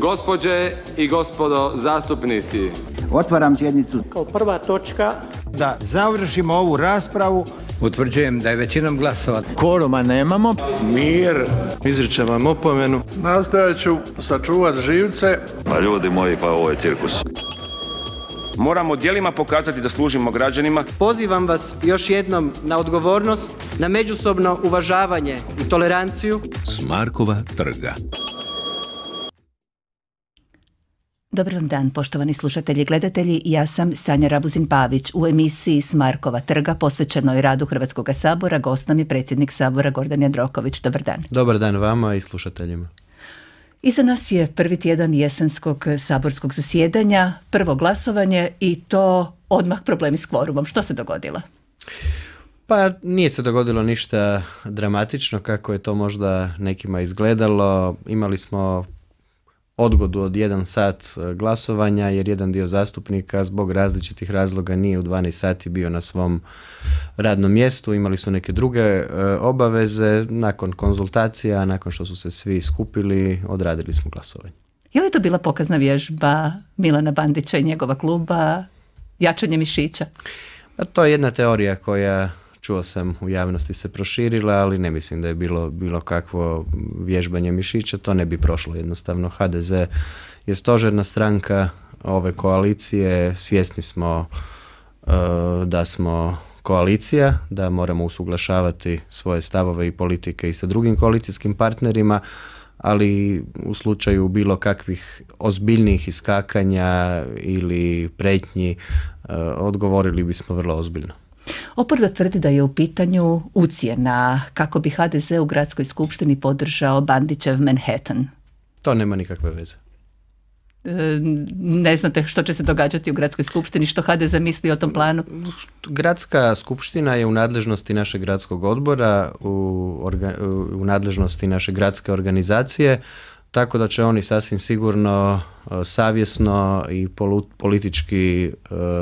Gospođe i gospodo zastupnici. Otvaram sjednicu. Kao prva točka. Da završimo ovu raspravu. Utvrđujem da je većinom glasova. Koruma nemamo. Mir. Izričem vam opomenu. Nastojat ću sačuvat živce. Pa ljudi moji, pa ovo je cirkus. Moramo djelima pokazati da služimo građanima. Pozivam vas još jednom na odgovornost, na međusobno uvažavanje i toleranciju. Smarkova trga. Dobar dan, poštovani slušatelji i gledatelji. Ja sam Sanja Rabuzin-Pavić. U emisiji Smarkova Markova trga posvećenoj radu Hrvatskog sabora gost nam je predsjednik sabora Gordan Jandroković. Dobar dan. Dobar dan vama i slušateljima. Iza nas je prvi tjedan jesenskog saborskog zasjedanja, prvo glasovanje i to odmah problemi s kvorumom. Što se dogodilo? Pa nije se dogodilo ništa dramatično kako je to možda nekima izgledalo. Imali smo odgodu od jedan sat e, glasovanja jer jedan dio zastupnika zbog različitih razloga nije u 12 sati bio na svom radnom mjestu, imali su neke druge e, obaveze, nakon konzultacija, nakon što su se svi skupili, odradili smo glasovanje. Je li to bila pokazna vježba Milana Bandića i njegova kluba jačanje mišića? Pa to je jedna teorija koja čuo sam u javnosti se proširila, ali ne mislim da je bilo bilo kakvo vježbanje mišića, to ne bi prošlo jednostavno. HDZ je stožerna stranka ove koalicije, svjesni smo e, da smo koalicija, da moramo usuglašavati svoje stavove i politike i sa drugim koalicijskim partnerima, ali u slučaju bilo kakvih ozbiljnih iskakanja ili pretnji e, odgovorili bismo vrlo ozbiljno. Oporba tvrdi da je u pitanju ucijena kako bi HDZ u gradskoj skupštini podržao Bandićev Manhattan. To nema nikakve veze. E, ne znate što će se događati u gradskoj skupštini, što HDZ misli o tom planu? Gradska skupština je u nadležnosti našeg gradskog odbora, u, u nadležnosti naše gradske organizacije tako da će oni sasvim sigurno e, savjesno i politički e,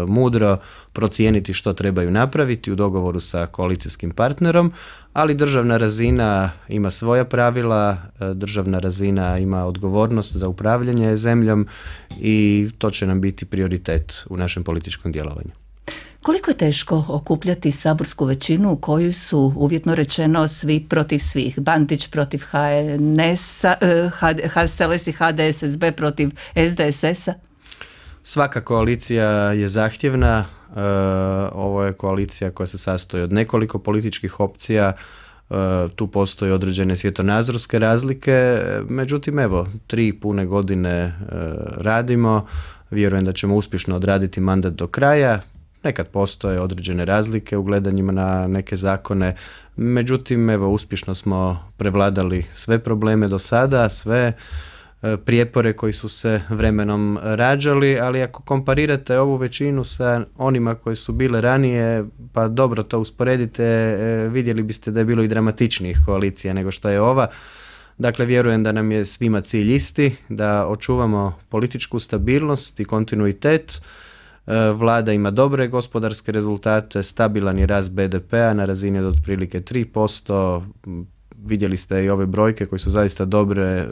mudro procijeniti što trebaju napraviti u dogovoru sa koalicijskim partnerom, ali državna razina ima svoja pravila, e, državna razina ima odgovornost za upravljanje zemljom i to će nam biti prioritet u našem političkom djelovanju. Koliko je teško okupljati saborsku većinu u kojoj su uvjetno rečeno svi protiv svih? Bandić protiv HSLS eh, i HDSSB protiv SDSS-a? Svaka koalicija je zahtjevna. Eh, ovo je koalicija koja se sastoji od nekoliko političkih opcija. Eh, tu postoje određene svjetonazorske razlike. Međutim, evo, tri pune godine radimo. Vjerujem da ćemo uspješno odraditi mandat do kraja. Nekad postoje određene razlike u gledanjima na neke zakone, međutim, evo, uspješno smo prevladali sve probleme do sada, sve e, prijepore koji su se vremenom rađali, ali ako komparirate ovu većinu sa onima koji su bile ranije, pa dobro to usporedite, e, vidjeli biste da je bilo i dramatičnijih koalicija nego što je ova. Dakle, vjerujem da nam je svima cilj isti, da očuvamo političku stabilnost i kontinuitet, E, Vlada ima dobre gospodarske rezultate, stabilan je rast BDP-a na razini od otprilike 3%, vidjeli ste i ove brojke koje su zaista dobre, e,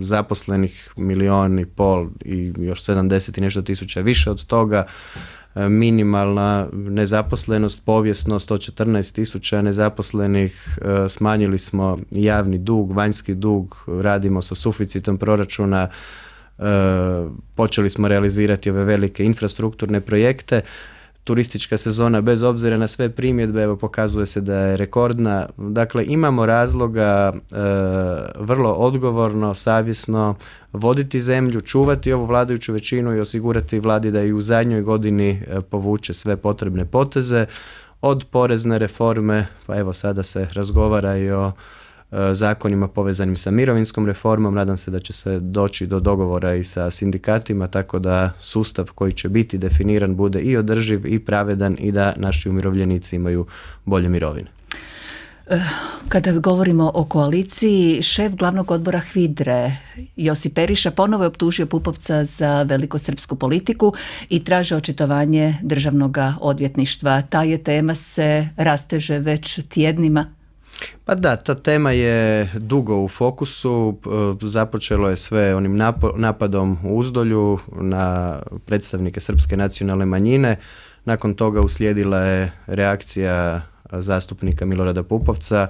zaposlenih milijun i pol i još 70 i nešto tisuća više od toga, e, minimalna nezaposlenost, povijesno 114 tisuća nezaposlenih, smanjili smo javni dug, vanjski dug, radimo sa suficitom proračuna, E, počeli smo realizirati ove velike infrastrukturne projekte turistička sezona bez obzira na sve primjedbe evo pokazuje se da je rekordna dakle imamo razloga e, vrlo odgovorno savjesno voditi zemlju čuvati ovu vladajuću većinu i osigurati vladi da i u zadnjoj godini e, povuče sve potrebne poteze od porezne reforme pa evo sada se razgovara i o E, zakonima povezanim sa mirovinskom reformom. Nadam se da će se doći do dogovora i sa sindikatima tako da sustav koji će biti definiran bude i održiv i pravedan i da naši umirovljenici imaju bolje mirovine. E, kada govorimo o koaliciji, šef glavnog odbora HVIDRE, Josip Periša, ponovo je optužio Pupovca za velikosrpsku politiku i traže očitovanje državnog odvjetništva. Ta je tema se rasteže već tjednima. Pa da, ta tema je dugo u fokusu, započelo je sve onim napadom u Uzdolju na predstavnike srpske nacionalne manjine, nakon toga uslijedila je reakcija zastupnika Milorada Pupovca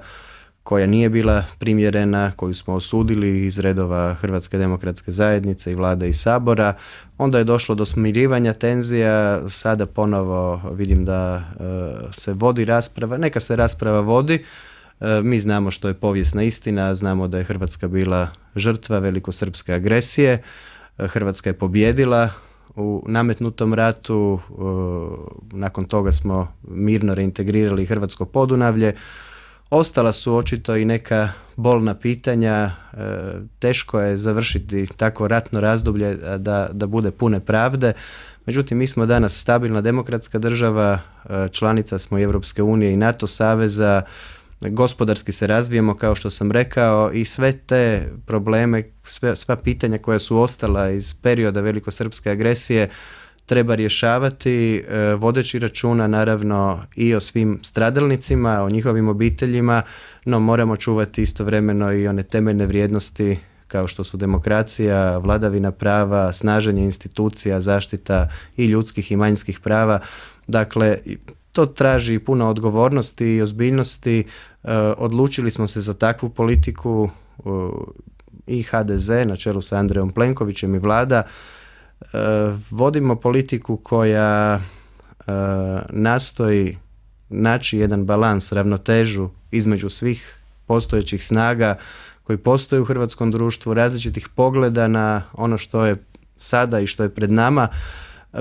koja nije bila primjerena, koju smo osudili iz redova Hrvatske demokratske zajednice i vlade i sabora. Onda je došlo do smirivanja tenzija, sada ponovo vidim da e, se vodi rasprava, neka se rasprava vodi, E, mi znamo što je povijesna istina, znamo da je Hrvatska bila žrtva velikosrpske agresije, e, Hrvatska je pobjedila u nametnutom ratu, e, nakon toga smo mirno reintegrirali Hrvatsko podunavlje, ostala su očito i neka bolna pitanja, teško je završiti tako ratno razdoblje da, da bude pune pravde, međutim mi smo danas stabilna demokratska država, članica smo Europske unije i NATO saveza, gospodarski se razvijemo kao što sam rekao i sve te probleme, sva pitanja koja su ostala iz perioda velikosrpske agresije treba rješavati e, vodeći računa naravno i o svim stradalnicima, o njihovim obiteljima, no moramo čuvati istovremeno i one temeljne vrijednosti kao što su demokracija, vladavina prava, snaženje institucija, zaštita i ljudskih i manjskih prava. Dakle, to traži puno odgovornosti i ozbiljnosti Eh, odlučili smo se za takvu politiku eh, i HDZ na čelu sa Andrejom Plenkovićem i vlada eh, vodimo politiku koja nastoji naći jedan balans, ravnotežu između svih postojećih snaga koji postoje u hrvatskom društvu, različitih pogleda na ono što je sada i što je pred nama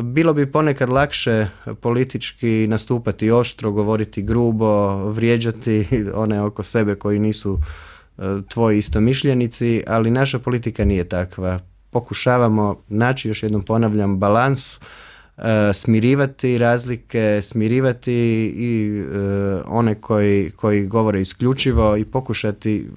bilo bi ponekad lakše politički nastupati oštro, govoriti grubo, vrijeđati one oko sebe koji nisu e, tvoji istomišljenici, ali naša politika nije takva. Pokušavamo naći, još jednom ponavljam, balans, e, smirivati razlike, smirivati i e, one koji, koji govore isključivo i pokušati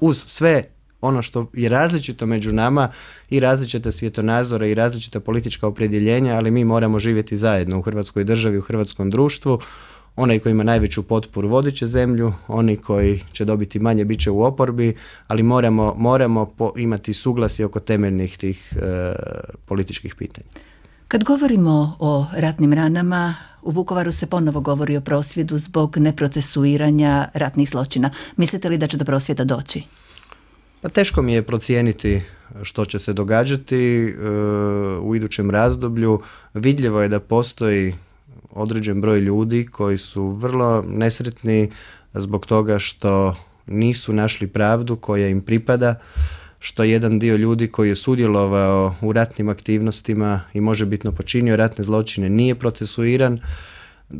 uz sve ono što je različito među nama i različite svjetonazora i različita politička opredjeljenja, ali mi moramo živjeti zajedno u Hrvatskoj državi, u hrvatskom društvu. Onaj koji ima najveću potporu vodit će zemlju, oni koji će dobiti manje bit će u oporbi, ali moramo, moramo po, imati suglasi oko temeljnih tih e, političkih pitanja. Kad govorimo o ratnim ranama, u Vukovaru se ponovo govori o prosvjedu zbog neprocesuiranja ratnih zločina. Mislite li da će do prosvjeda doći? Pa teško mi je procijeniti što će se događati e, u idućem razdoblju. Vidljivo je da postoji određen broj ljudi koji su vrlo nesretni zbog toga što nisu našli pravdu koja im pripada, što jedan dio ljudi koji je sudjelovao u ratnim aktivnostima i možebitno počinio ratne zločine nije procesuiran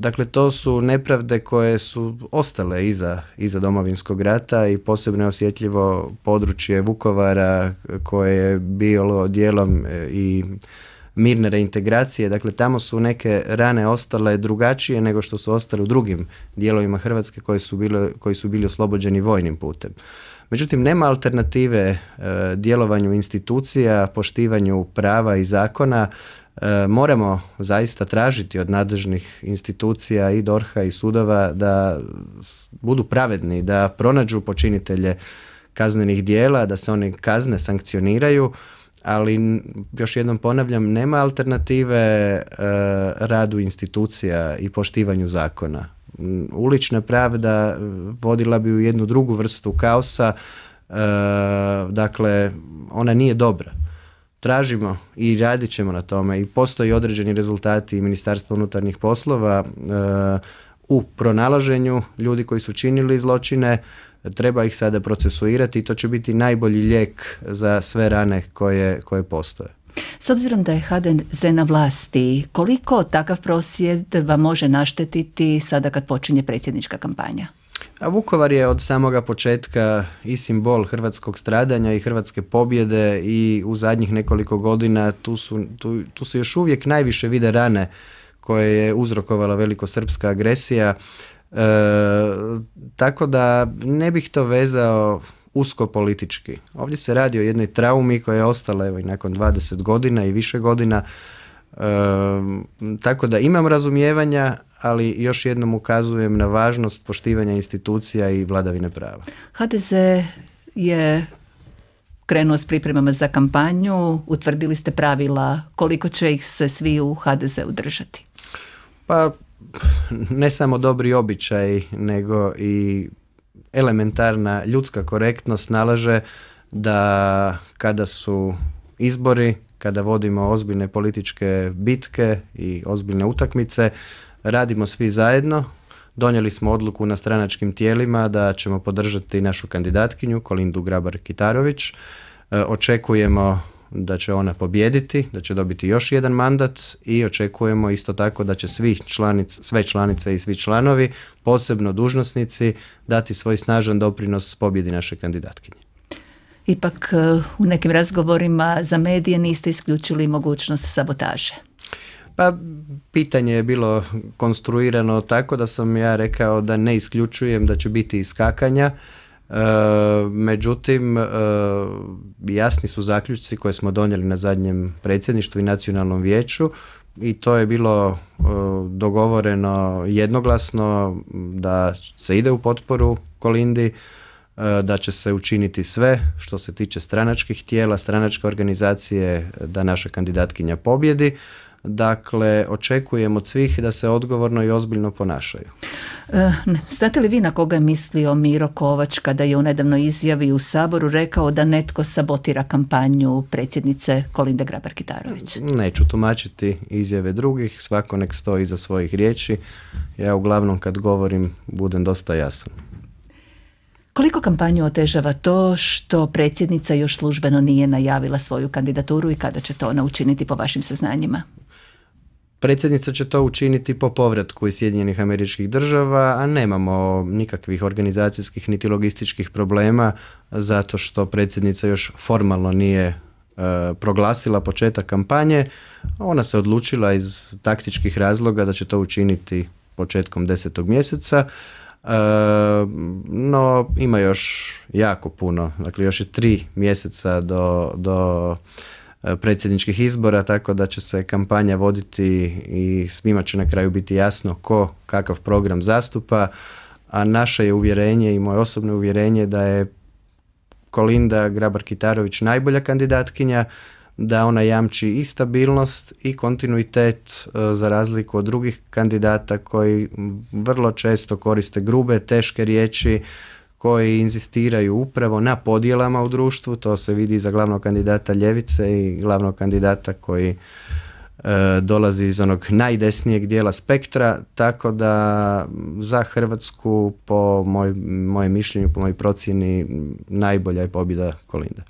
Dakle, to su nepravde koje su ostale iza, iza domovinskog rata i posebno je osjetljivo područje Vukovara koje je bilo dijelom e, i mirne reintegracije. Dakle, tamo su neke rane ostale drugačije nego što su ostale u drugim dijelovima Hrvatske koji su, bile, koji su bili oslobođeni vojnim putem. Međutim, nema alternative e, djelovanju institucija, poštivanju prava i zakona E, moramo zaista tražiti od nadležnih institucija i DORHA i sudova da budu pravedni, da pronađu počinitelje kaznenih dijela, da se oni kazne sankcioniraju, ali još jednom ponavljam, nema alternative e, radu institucija i poštivanju zakona. Ulična pravda e, vodila bi u jednu drugu vrstu kaosa, dakle ona nije dobra tražimo i radit ćemo na tome i postoji određeni rezultati Ministarstva unutarnjih poslova e, u pronalaženju ljudi koji su činili zločine, treba ih sada procesuirati i to će biti najbolji lijek za sve rane koje, koje postoje. S obzirom da je HDZ na vlasti, koliko takav prosjed vam može naštetiti sada kad počinje predsjednička kampanja? A Vukovar je od samoga početka i simbol hrvatskog stradanja i hrvatske pobjede i u zadnjih nekoliko godina tu, su, tu, još uvijek najviše vide rane koje je uzrokovala velikosrpska agresija. E, tako da ne bih to vezao usko politički. Ovdje se radi o jednoj traumi koja je ostala evo, i nakon 20 godina i više godina tako da imam razumijevanja, ali još jednom ukazujem na važnost poštivanja institucija i vladavine prava. HDZ je krenuo s pripremama za kampanju, utvrdili ste pravila, koliko će ih se svi u HDZ udržati? Pa ne samo dobri običaj, nego i elementarna ljudska korektnost nalaže da kada su izbori kada vodimo ozbiljne političke bitke i ozbiljne utakmice, radimo svi zajedno. Donijeli smo odluku na stranačkim tijelima da ćemo podržati našu kandidatkinju Kolindu Grabar-Kitarović. E, očekujemo da će ona pobijediti, da će dobiti još jedan mandat i očekujemo isto tako da će svi članic, sve članice i svi članovi, posebno dužnosnici, dati svoj snažan doprinos pobjedi naše kandidatkinje ipak e, u nekim razgovorima za medije niste isključili mogućnost sabotaže. Pa pitanje je bilo konstruirano tako da sam ja rekao da ne isključujem da će biti iskakanja. E, međutim, e, jasni su zaključci koje smo donijeli na zadnjem predsjedništvu i nacionalnom vijeću i to je bilo dogovoreno jednoglasno da se ide u potporu Kolindi E, da će se učiniti sve što se tiče stranačkih tijela, stranačke organizacije e, da naša kandidatkinja pobjedi. Dakle, očekujemo od svih da se odgovorno i ozbiljno ponašaju. E, znate li vi na koga je mislio Miro Kovač kada je u nedavno izjavi u Saboru rekao da netko sabotira kampanju predsjednice Kolinde Grabar-Kitarović? Neću tumačiti izjave drugih, svako nek stoji iza svojih riječi. Ja uglavnom kad govorim budem dosta jasan. Koliko kampanju otežava to što predsjednica još službeno nije najavila svoju kandidaturu i kada će to ona učiniti po vašim saznanjima? Predsjednica će to učiniti po povratku iz Sjedinjenih američkih država, a nemamo nikakvih organizacijskih niti logističkih problema zato što predsjednica još formalno nije e, proglasila početak kampanje. Ona se odlučila iz taktičkih razloga da će to učiniti početkom desetog mjeseca. Ehm, no, ima još jako puno, dakle još je tri mjeseca do, do e, predsjedničkih izbora, tako da će se kampanja voditi i svima će na kraju biti jasno ko kakav program zastupa, a naše je uvjerenje i moje osobno uvjerenje da je Kolinda Grabar-Kitarović najbolja kandidatkinja da ona jamči i stabilnost i kontinuitet e, za razliku od drugih kandidata koji vrlo često koriste grube, teške riječi, koji inzistiraju upravo na podjelama u društvu, to se vidi za glavnog kandidata ljevice i glavnog kandidata koji e, dolazi iz onog najdesnijeg dijela spektra, tako da za Hrvatsku po mojem mišljenju, po mojoj procjeni najbolja je pobjeda Kolinda.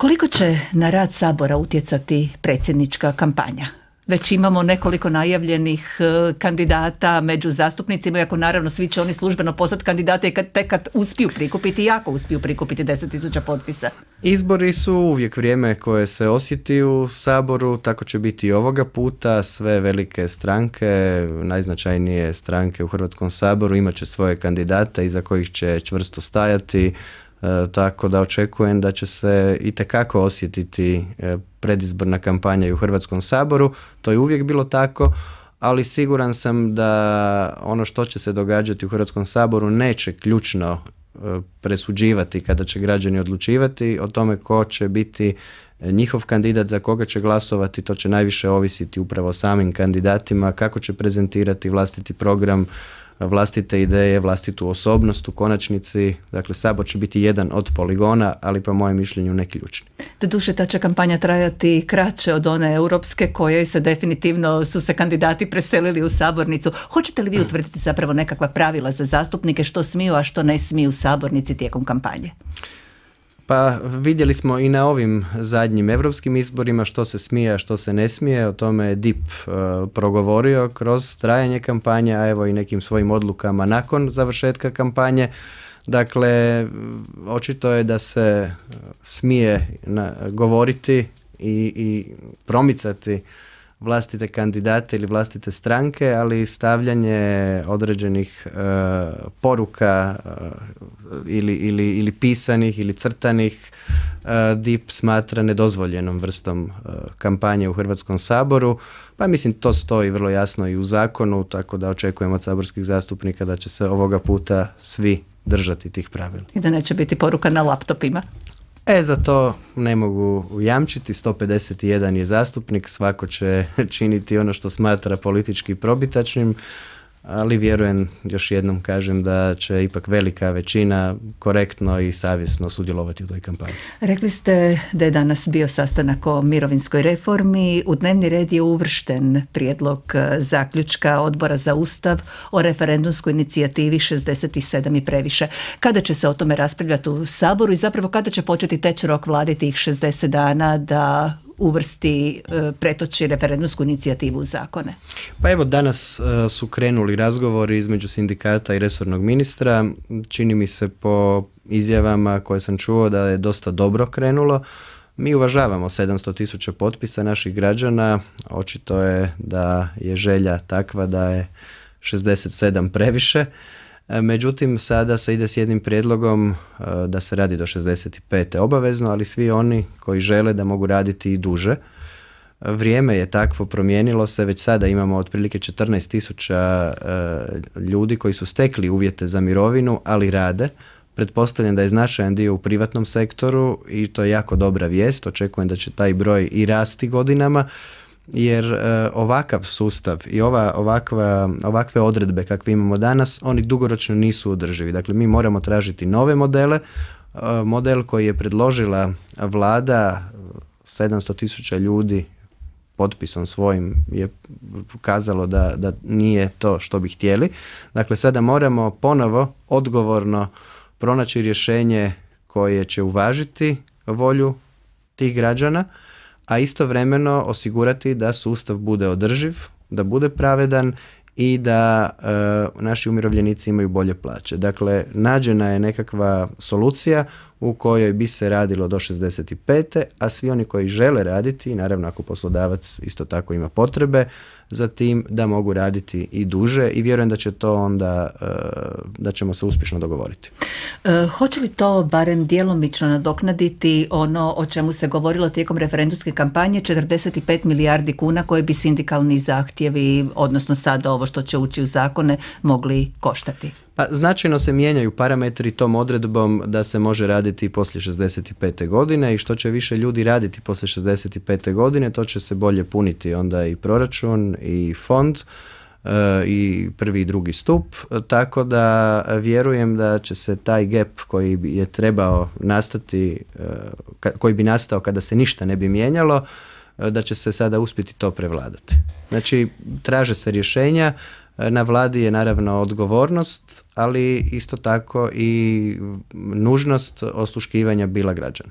Koliko će na rad Sabora utjecati predsjednička kampanja? Već imamo nekoliko najavljenih e, kandidata među zastupnicima, iako naravno svi će oni službeno poslati kandidate i kad, tek kad uspiju prikupiti, jako uspiju prikupiti 10.000 potpisa. Izbori su uvijek vrijeme koje se osjeti u Saboru, tako će biti i ovoga puta. Sve velike stranke, najznačajnije stranke u Hrvatskom Saboru imat će svoje kandidate iza kojih će čvrsto stajati E, tako da očekujem da će se itekako osjetiti e, predizborna kampanja i u Hrvatskom saboru, to je uvijek bilo tako, ali siguran sam da ono što će se događati u Hrvatskom saboru neće ključno e, presuđivati kada će građani odlučivati o tome ko će biti njihov kandidat za koga će glasovati, to će najviše ovisiti upravo o samim kandidatima, kako će prezentirati vlastiti program, vlastite ideje, vlastitu osobnost u konačnici. Dakle, Sabor će biti jedan od poligona, ali po mojem mišljenju ne ključni. Doduše, ta će kampanja trajati kraće od one europske koje se definitivno su se kandidati preselili u sabornicu. Hoćete li vi utvrditi zapravo nekakva pravila za zastupnike što smiju, a što ne smiju u sabornici tijekom kampanje? Pa vidjeli smo i na ovim zadnjim europskim izborima što se smije, a što se ne smije. O tome je DIP e, progovorio kroz trajanje kampanje, a evo i nekim svojim odlukama nakon završetka kampanje. Dakle, očito je da se e, smije na, govoriti i, i promicati vlastite kandidate ili vlastite stranke, ali stavljanje određenih e, poruka e, ili, ili, ili pisanih ili crtanih e, DIP smatra nedozvoljenom vrstom kampanje u Hrvatskom saboru. Pa mislim to stoji vrlo jasno i u zakonu, tako da očekujemo od saborskih zastupnika da će se ovoga puta svi držati tih pravila. I da neće biti poruka na laptopima. E, za to ne mogu ujamčiti 151 je zastupnik, svako će činiti ono što smatra politički probitačnim ali vjerujem, još jednom kažem, da će ipak velika većina korektno i savjesno sudjelovati u toj kampanji. Rekli ste da je danas bio sastanak o mirovinskoj reformi. U dnevni red je uvršten prijedlog e, zaključka odbora za Ustav o referendumskoj inicijativi 67 i previše. Kada će se o tome raspravljati u Saboru i zapravo kada će početi teći rok vlade tih 60 dana da uvrsti, e, pretoči referendumsku inicijativu u zakone? Pa evo danas e, su krenuli razgovori između sindikata i resornog ministra. Čini mi se po izjavama koje sam čuo da je dosta dobro krenulo. Mi uvažavamo 700 tisuća potpisa naših građana, očito je da je želja takva da je 67 previše. E, međutim, sada se ide s jednim prijedlogom e, da se radi do 65. obavezno, ali svi oni koji žele da mogu raditi i duže. Vrijeme je takvo, promijenilo se, već sada imamo otprilike 14.000 e, ljudi koji su stekli uvjete za mirovinu, ali rade. Pretpostavljam da je značajan dio u privatnom sektoru i to je jako dobra vijest, očekujem da će taj broj i rasti godinama jer e, ovakav sustav i ova, ovakva, ovakve odredbe kakve imamo danas, oni dugoročno nisu održivi. Dakle, mi moramo tražiti nove modele, e, model koji je predložila vlada 700 tisuća ljudi potpisom svojim je pokazalo da, da nije to što bi htjeli. Dakle, sada moramo ponovo odgovorno pronaći rješenje koje će uvažiti volju tih građana a istovremeno osigurati da sustav bude održiv, da bude pravedan i da e, naši umirovljenici imaju bolje plaće. Dakle, nađena je nekakva solucija u kojoj bi se radilo do 65. a svi oni koji žele raditi, naravno ako poslodavac isto tako ima potrebe, za tim da mogu raditi i duže i vjerujem da će to onda, e, da ćemo se uspješno dogovoriti. E, hoće li to barem djelomično nadoknaditi ono o čemu se govorilo tijekom referendumske kampanje, 45 milijardi kuna koje bi sindikalni zahtjevi, odnosno sad ovo što će ući u zakone, mogli koštati? značajno se mijenjaju parametri tom odredbom da se može raditi poslije 65. godine i što će više ljudi raditi poslije 65. godine, to će se bolje puniti onda i proračun i fond e, i prvi i drugi stup, tako da vjerujem da će se taj gap koji je trebao nastati, e, koji bi nastao kada se ništa ne bi mijenjalo, e, da će se sada uspjeti to prevladati. Znači, traže se rješenja, na vladi je naravno odgovornost, ali isto tako i nužnost osluškivanja bila građana.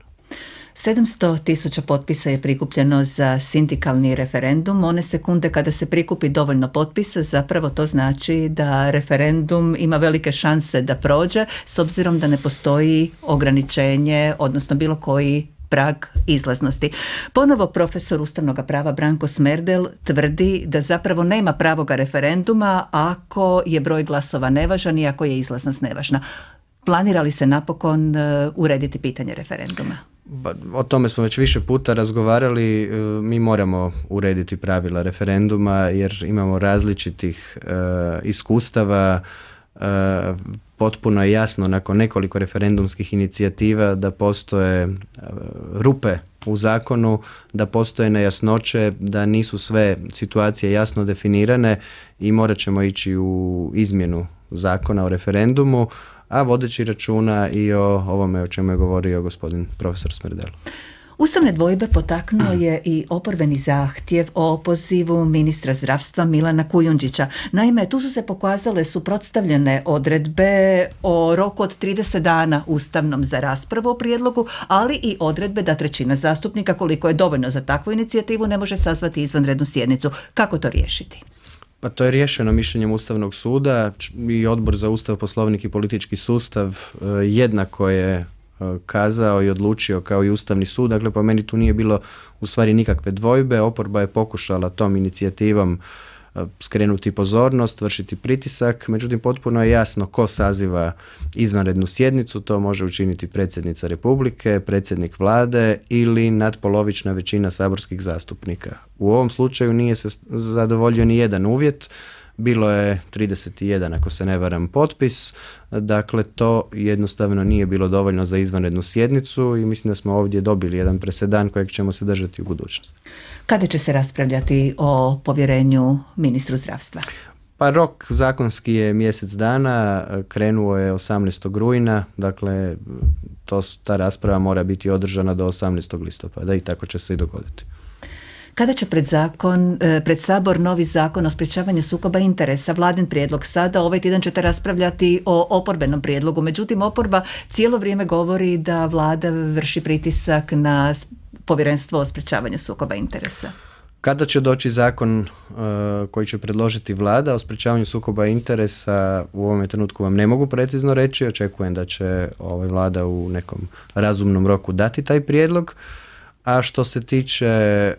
700 tisuća potpisa je prikupljeno za sindikalni referendum. One sekunde kada se prikupi dovoljno potpisa, zapravo to znači da referendum ima velike šanse da prođe, s obzirom da ne postoji ograničenje, odnosno bilo koji prag izlaznosti. Ponovo profesor ustavnog prava Branko Smerdel tvrdi da zapravo nema pravoga referenduma ako je broj glasova nevažan i ako je izlaznost nevažna. Planira li se napokon e, urediti pitanje referenduma? O tome smo već više puta razgovarali, e, mi moramo urediti pravila referenduma jer imamo različitih e, iskustava, potpuno je jasno nakon nekoliko referendumskih inicijativa da postoje e, rupe u zakonu, da postoje nejasnoće, da nisu sve situacije jasno definirane i morat ćemo ići u izmjenu zakona o referendumu, a vodeći računa i o ovome o čemu je govorio gospodin profesor Smrdelo. Ustavne dvojbe potaknuo je i oporbeni zahtjev o opozivu ministra zdravstva Milana Kujundžića. Naime, tu su se pokazale suprotstavljene odredbe o roku od 30 dana ustavnom za raspravu o prijedlogu, ali i odredbe da trećina zastupnika koliko je dovoljno za takvu inicijativu ne može sazvati izvanrednu sjednicu. Kako to riješiti? Pa to je riješeno mišljenjem Ustavnog suda i Odbor za Ustav, Poslovnik i politički sustav e, jednako je E, kazao i odlučio kao i Ustavni sud, dakle po meni tu nije bilo u stvari nikakve dvojbe, oporba je pokušala tom inicijativom e, skrenuti pozornost, vršiti pritisak, međutim potpuno je jasno ko saziva izvanrednu sjednicu, to može učiniti predsjednica Republike, predsjednik vlade ili nadpolovična većina saborskih zastupnika. U ovom slučaju nije se zadovoljio ni jedan uvjet, bilo je 31 ako se ne varam potpis, dakle to jednostavno nije bilo dovoljno za izvanrednu sjednicu i mislim da smo ovdje dobili jedan presedan kojeg ćemo se držati u budućnosti. Kada će se raspravljati o povjerenju ministru zdravstva? Pa rok zakonski je mjesec dana, krenuo je 18. rujna, dakle to, ta rasprava mora biti održana do 18. listopada i tako će se i dogoditi. Kada će pred, zakon, e, pred sabor novi zakon o sprječavanju sukoba interesa, vladin prijedlog sada, ovaj tjedan ćete raspravljati o oporbenom prijedlogu. Međutim, oporba cijelo vrijeme govori da vlada vrši pritisak na povjerenstvo o sprječavanju sukoba interesa. Kada će doći zakon e, koji će predložiti vlada o sprječavanju sukoba interesa, u ovom trenutku vam ne mogu precizno reći, očekujem da će ovaj vlada u nekom razumnom roku dati taj prijedlog. A što se tiče e,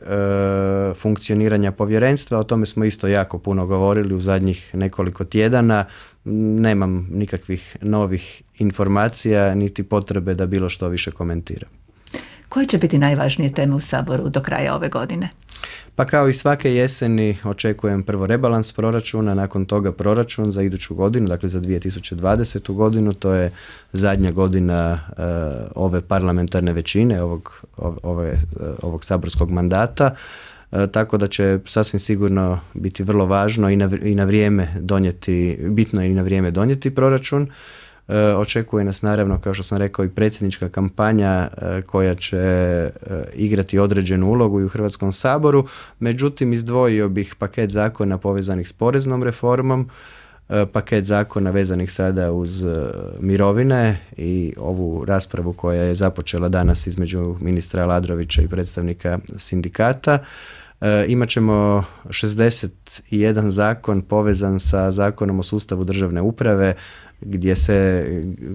funkcioniranja povjerenstva, o tome smo isto jako puno govorili u zadnjih nekoliko tjedana. Nemam nikakvih novih informacija, niti potrebe da bilo što više komentiram. Koje će biti najvažnije teme u Saboru do kraja ove godine? Pa kao i svake jeseni očekujem prvo rebalans proračuna, nakon toga proračun za iduću godinu, dakle za 2020. godinu, to je zadnja godina eh, ove parlamentarne većine, ovog, ove, eh, ovog saborskog mandata, eh, tako da će sasvim sigurno biti vrlo važno i na, i na vrijeme donijeti, bitno i na vrijeme donijeti proračun. E, očekuje nas naravno, kao što sam rekao, i predsjednička kampanja e, koja će e, igrati određenu ulogu i u Hrvatskom saboru. Međutim, izdvojio bih paket zakona povezanih s poreznom reformom, paket zakona vezanih sada uz mirovine i ovu raspravu koja je započela danas između ministra Ladrovića i predstavnika sindikata. imat ćemo 61 zakon povezan sa zakonom o sustavu državne uprave, gdje se,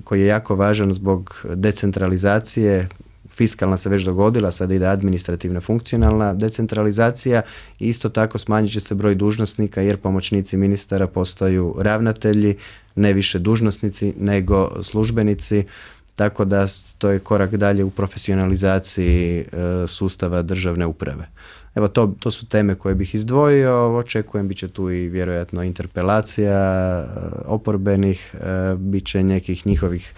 koji je jako važan zbog decentralizacije, fiskalna se već dogodila, sada ide administrativna funkcionalna decentralizacija i isto tako smanjit će se broj dužnosnika jer pomoćnici ministara postaju ravnatelji, ne više dužnosnici nego službenici tako da to je korak dalje u profesionalizaciji e, sustava državne uprave. Evo to, to su teme koje bih izdvojio, očekujem bit će tu i vjerojatno interpelacija e, oporbenih, e, bit će nekih njihovih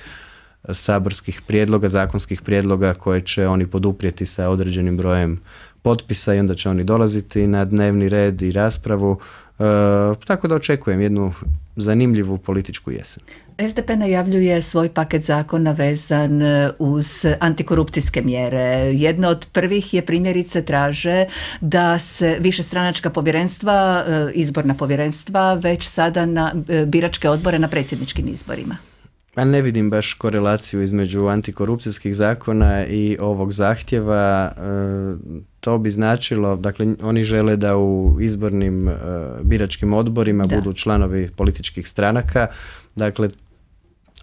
saborskih prijedloga, zakonskih prijedloga koje će oni poduprijeti sa određenim brojem potpisa i onda će oni dolaziti na dnevni red i raspravu. Eh, tako da očekujem jednu zanimljivu političku jesen. SDP najavljuje svoj paket zakona vezan eh, uz antikorupcijske mjere. Jedna od prvih je primjerice traže da se više stranačka povjerenstva, eh, izborna povjerenstva, već sada na biračke odbore na predsjedničkim izborima. Pa ne vidim baš korelaciju između antikorupcijskih zakona i ovog zahtjeva to bi značilo, dakle oni žele da u izbornim e, biračkim odborima budu članovi političkih stranaka, dakle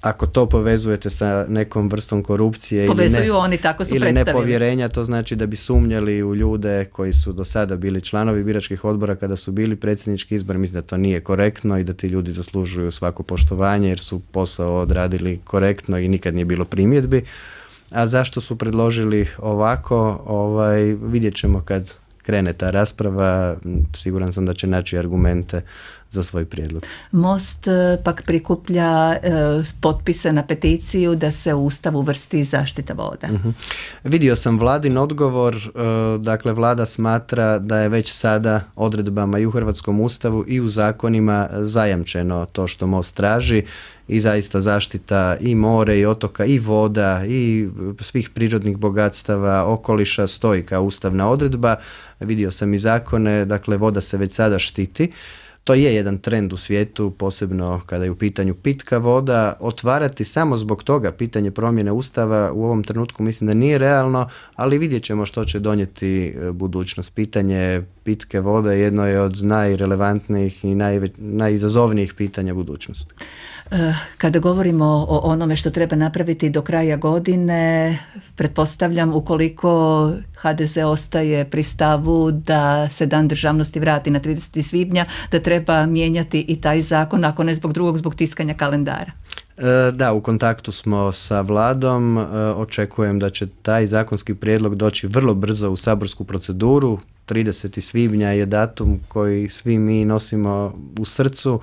ako to povezujete sa nekom vrstom korupcije ili, ne, oni, tako su ili nepovjerenja, to znači da bi sumnjali u ljude koji su do sada bili članovi biračkih odbora kada su bili predsjednički izbor. Mislim da to nije korektno i da ti ljudi zaslužuju svako poštovanje jer su posao odradili korektno i nikad nije bilo primjedbi a zašto su predložili ovako, ovaj, vidjet ćemo kad krene ta rasprava, siguran sam da će naći argumente za svoj prijedlog. Most e, pak prikuplja e, potpise na peticiju da se u Ustavu vrsti zaštita voda. Mhm. Vidio sam vladin odgovor, e, dakle vlada smatra da je već sada odredbama i u Hrvatskom Ustavu i u zakonima zajamčeno to što Most traži i zaista zaštita i more i otoka i voda i svih prirodnih bogatstava okoliša stoji kao ustavna odredba. Vidio sam i zakone, dakle voda se već sada štiti to je jedan trend u svijetu, posebno kada je u pitanju pitka voda. Otvarati samo zbog toga pitanje promjene ustava u ovom trenutku mislim da nije realno, ali vidjet ćemo što će donijeti e, budućnost. Pitanje pitke vode jedno je od najrelevantnijih i najizazovnijih pitanja budućnosti. Eh, kada govorimo o onome što treba napraviti do kraja godine, pretpostavljam ukoliko HDZ ostaje pri stavu da se dan državnosti vrati na 30. svibnja, da treba mijenjati i taj zakon, ako ne zbog drugog, zbog tiskanja kalendara. Eh, da, u kontaktu smo sa vladom, eh, očekujem da će taj zakonski prijedlog doći vrlo brzo u saborsku proceduru, 30. svibnja je datum koji svi mi nosimo u srcu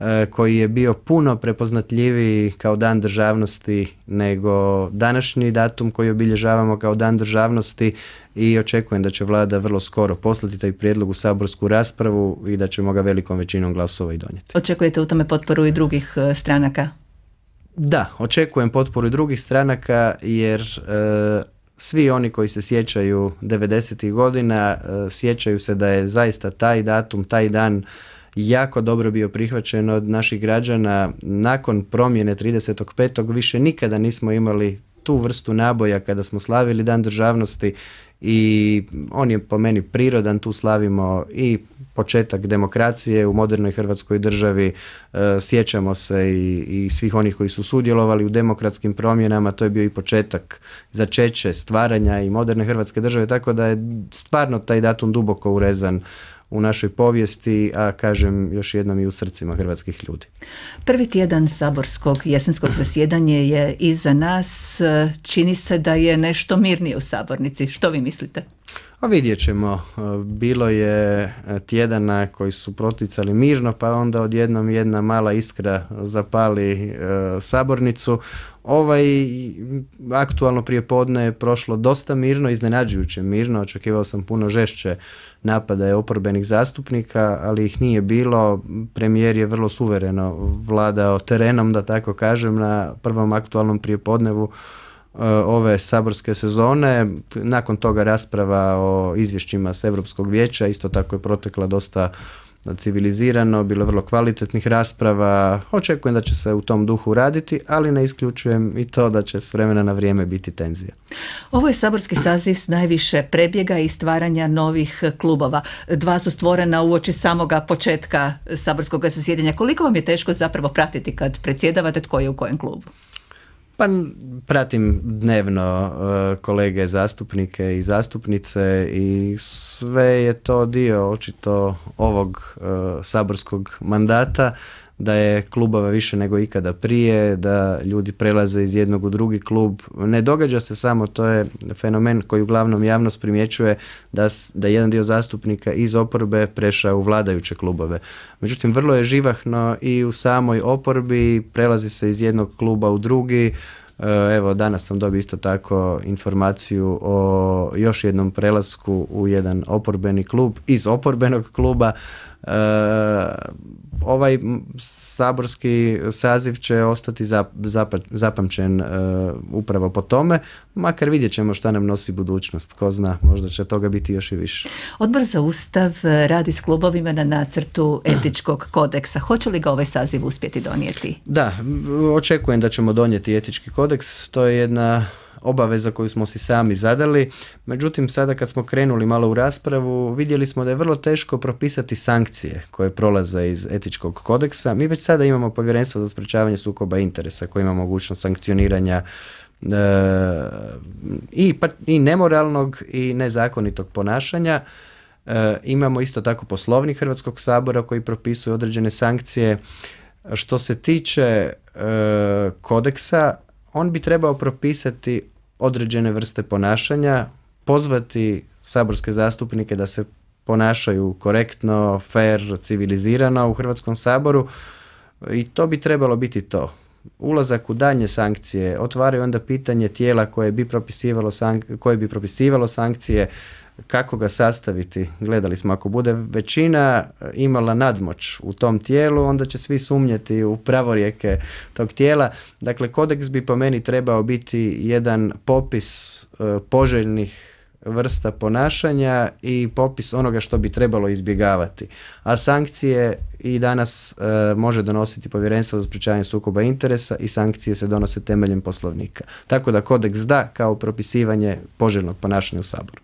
Eh, koji je bio puno prepoznatljiviji kao dan državnosti nego današnji datum koji obilježavamo kao dan državnosti i očekujem da će vlada vrlo skoro poslati taj prijedlog u saborsku raspravu i da ćemo ga velikom većinom glasova i donijeti. Očekujete u tome potporu i drugih eh, stranaka? Da, očekujem potporu i drugih stranaka jer eh, svi oni koji se sjećaju 90. godina sjećaju se da je zaista taj datum, taj dan jako dobro bio prihvaćen od naših građana. Nakon promjene 35. više nikada nismo imali tu vrstu naboja kada smo slavili Dan državnosti i on je po meni prirodan, tu slavimo i početak demokracije u modernoj Hrvatskoj državi, e, sjećamo se i, i svih onih koji su sudjelovali u demokratskim promjenama, to je bio i početak začeće stvaranja i moderne Hrvatske države, tako da je stvarno taj datum duboko urezan u našoj povijesti, a kažem još jednom i u srcima hrvatskih ljudi. Prvi tjedan saborskog jesenskog zasjedanja je iza nas. Čini se da je nešto mirnije u sabornici. Što vi mislite? A vidjet ćemo, e, bilo je e, tjedana koji su proticali mirno pa onda odjednom jedna mala iskra zapali e, sabornicu. Ovaj aktualno prijepodne je prošlo dosta mirno, iznenađujuće mirno, očekivao sam puno žešće je oporbenih zastupnika, ali ih nije bilo. Premijer je vrlo suvereno vladao terenom, da tako kažem, na prvom aktualnom prijepodnevu E, ove saborske sezone. Nakon toga rasprava o izvješćima s Europskog vijeća, isto tako je protekla dosta civilizirano, bilo je vrlo kvalitetnih rasprava. Očekujem da će se u tom duhu raditi, ali ne isključujem i to da će s vremena na vrijeme biti tenzija. Ovo je saborski saziv s najviše prebjega i stvaranja novih klubova. Dva su stvorena uoči samoga početka saborskog zasjedanja. Koliko vam je teško zapravo pratiti kad predsjedavate tko je u kojem klubu? Pa pratim dnevno e, kolege zastupnike i zastupnice i sve je to dio očito ovog e, saborskog mandata da je klubova više nego ikada prije, da ljudi prelaze iz jednog u drugi klub. Ne događa se samo, to je fenomen koji uglavnom javnost primjećuje da, da jedan dio zastupnika iz oporbe prešao u vladajuće klubove. Međutim, vrlo je živahno i u samoj oporbi, prelazi se iz jednog kluba u drugi, e, Evo, danas sam dobio isto tako informaciju o još jednom prelasku u jedan oporbeni klub iz oporbenog kluba. E, ovaj saborski saziv će ostati zapamćen e, upravo po tome, makar vidjet ćemo šta nam nosi budućnost, ko zna, možda će toga biti još i više. Odbor za Ustav e, radi s klubovima na nacrtu etičkog kodeksa. Hoće li ga ovaj saziv uspjeti donijeti? Da, očekujem da ćemo donijeti etički kodeks. To je jedna obaveza koju smo si sami zadali. Međutim, sada kad smo krenuli malo u raspravu, vidjeli smo da je vrlo teško propisati sankcije koje prolaze iz etičkog kodeksa. Mi već sada imamo povjerenstvo za sprečavanje sukoba interesa koje ima mogućnost sankcioniranja e, i, pa, i nemoralnog i nezakonitog ponašanja. E, imamo isto tako poslovnik Hrvatskog sabora koji propisuje određene sankcije. Što se tiče e, kodeksa, on bi trebao propisati određene vrste ponašanja, pozvati saborske zastupnike da se ponašaju korektno, fair, civilizirano u Hrvatskom saboru i to bi trebalo biti to. Ulazak u danje sankcije otvaraju onda pitanje tijela koje bi propisivalo, sank koje bi propisivalo sankcije, kako ga sastaviti. Gledali smo, ako bude većina e, imala nadmoć u tom tijelu, onda će svi sumnjati u pravorijeke tog tijela. Dakle, kodeks bi po meni trebao biti jedan popis e, poželjnih vrsta ponašanja i popis onoga što bi trebalo izbjegavati. A sankcije i danas e, može donositi povjerenstvo za sprječavanje sukoba interesa i sankcije se donose temeljem poslovnika. Tako da kodeks da kao propisivanje poželjnog ponašanja u saboru.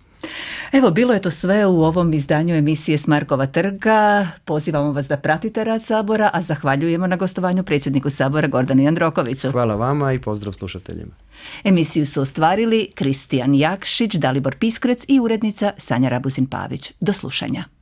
Evo, bilo je to sve u ovom izdanju emisije Smarkova trga. Pozivamo vas da pratite rad Sabora, a zahvaljujemo na gostovanju predsjedniku Sabora Gordanu Jandrokoviću. Hvala vama i pozdrav slušateljima. Emisiju su ostvarili Kristijan Jakšić, Dalibor Piskrec i urednica Sanja Rabuzin-Pavić. Do slušanja.